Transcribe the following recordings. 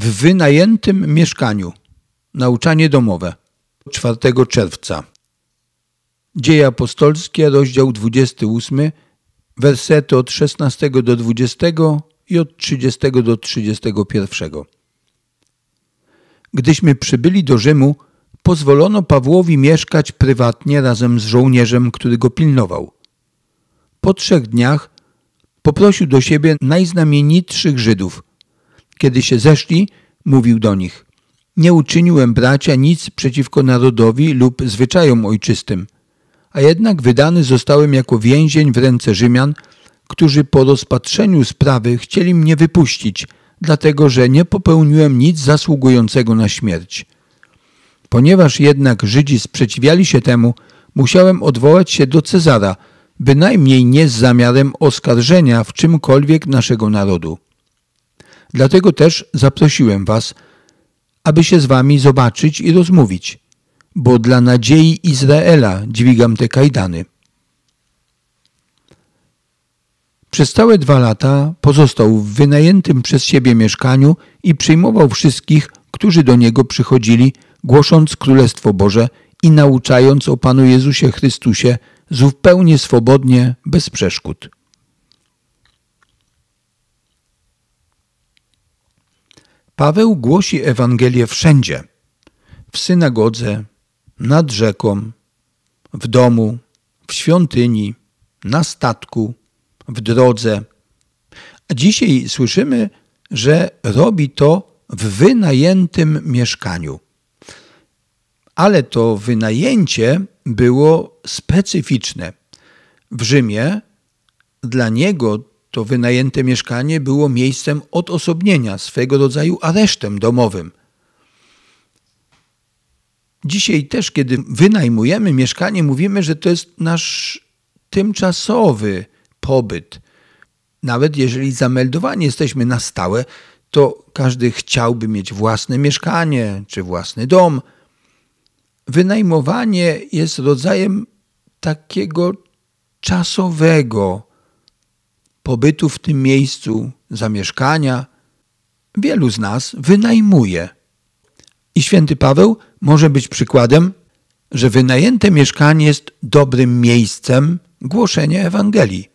w wynajętym mieszkaniu. Nauczanie domowe 4 czerwca. Dzieje apostolskie, rozdział 28, wersety od 16 do 20 i od 30 do 31. Gdyśmy przybyli do Rzymu, pozwolono Pawłowi mieszkać prywatnie razem z żołnierzem, który go pilnował. Po trzech dniach poprosił do siebie najznamienitszych Żydów – kiedy się zeszli, mówił do nich: Nie uczyniłem, bracia, nic przeciwko narodowi lub zwyczajom ojczystym, a jednak wydany zostałem jako więzień w ręce Rzymian, którzy po rozpatrzeniu sprawy chcieli mnie wypuścić, dlatego że nie popełniłem nic zasługującego na śmierć. Ponieważ jednak Żydzi sprzeciwiali się temu, musiałem odwołać się do Cezara, bynajmniej nie z zamiarem oskarżenia w czymkolwiek naszego narodu. Dlatego też zaprosiłem Was, aby się z Wami zobaczyć i rozmówić, bo dla nadziei Izraela dźwigam te kajdany. Przez całe dwa lata pozostał w wynajętym przez siebie mieszkaniu i przyjmował wszystkich, którzy do niego przychodzili, głosząc Królestwo Boże i nauczając o Panu Jezusie Chrystusie zupełnie swobodnie, bez przeszkód. Paweł głosi Ewangelię wszędzie: w synagodze, nad rzeką, w domu, w świątyni, na statku, w drodze. A dzisiaj słyszymy, że robi to w wynajętym mieszkaniu. Ale to wynajęcie było specyficzne. W Rzymie dla niego to wynajęte mieszkanie było miejscem odosobnienia, swego rodzaju aresztem domowym. Dzisiaj też, kiedy wynajmujemy mieszkanie, mówimy, że to jest nasz tymczasowy pobyt. Nawet jeżeli zameldowani jesteśmy na stałe, to każdy chciałby mieć własne mieszkanie czy własny dom. Wynajmowanie jest rodzajem takiego czasowego pobytu w tym miejscu, zamieszkania, wielu z nas wynajmuje. I święty Paweł może być przykładem, że wynajęte mieszkanie jest dobrym miejscem głoszenia Ewangelii.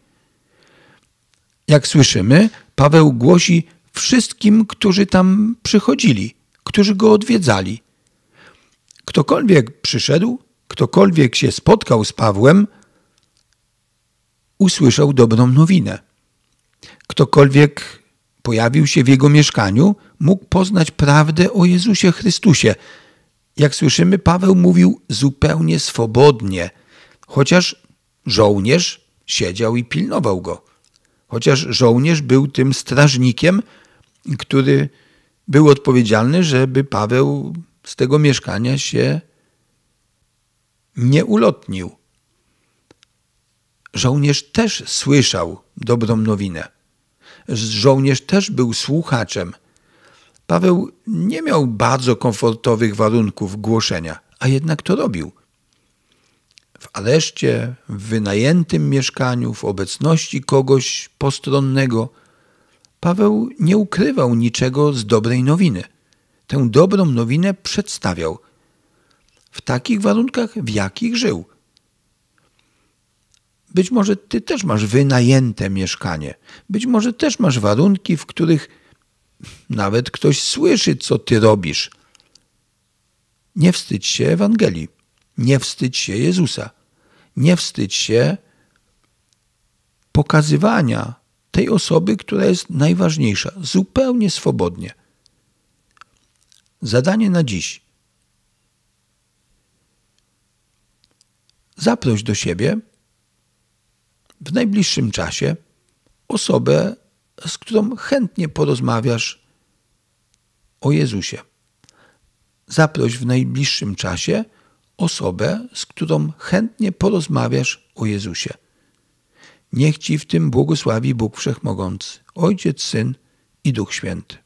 Jak słyszymy, Paweł głosi wszystkim, którzy tam przychodzili, którzy go odwiedzali. Ktokolwiek przyszedł, ktokolwiek się spotkał z Pawłem, usłyszał dobrą nowinę ktokolwiek pojawił się w jego mieszkaniu, mógł poznać prawdę o Jezusie Chrystusie. Jak słyszymy, Paweł mówił zupełnie swobodnie, chociaż żołnierz siedział i pilnował go. Chociaż żołnierz był tym strażnikiem, który był odpowiedzialny, żeby Paweł z tego mieszkania się nie ulotnił. Żołnierz też słyszał dobrą nowinę. Żołnierz też był słuchaczem. Paweł nie miał bardzo komfortowych warunków głoszenia, a jednak to robił. W areszcie, w wynajętym mieszkaniu, w obecności kogoś postronnego, Paweł nie ukrywał niczego z dobrej nowiny. Tę dobrą nowinę przedstawiał. W takich warunkach, w jakich żył – być może ty też masz wynajęte mieszkanie. Być może też masz warunki, w których nawet ktoś słyszy, co ty robisz. Nie wstydź się Ewangelii. Nie wstydź się Jezusa. Nie wstydź się pokazywania tej osoby, która jest najważniejsza, zupełnie swobodnie. Zadanie na dziś. Zaproś do siebie w najbliższym czasie osobę, z którą chętnie porozmawiasz o Jezusie. Zaproś w najbliższym czasie osobę, z którą chętnie porozmawiasz o Jezusie. Niech Ci w tym błogosławi Bóg Wszechmogący, Ojciec, Syn i Duch Święty.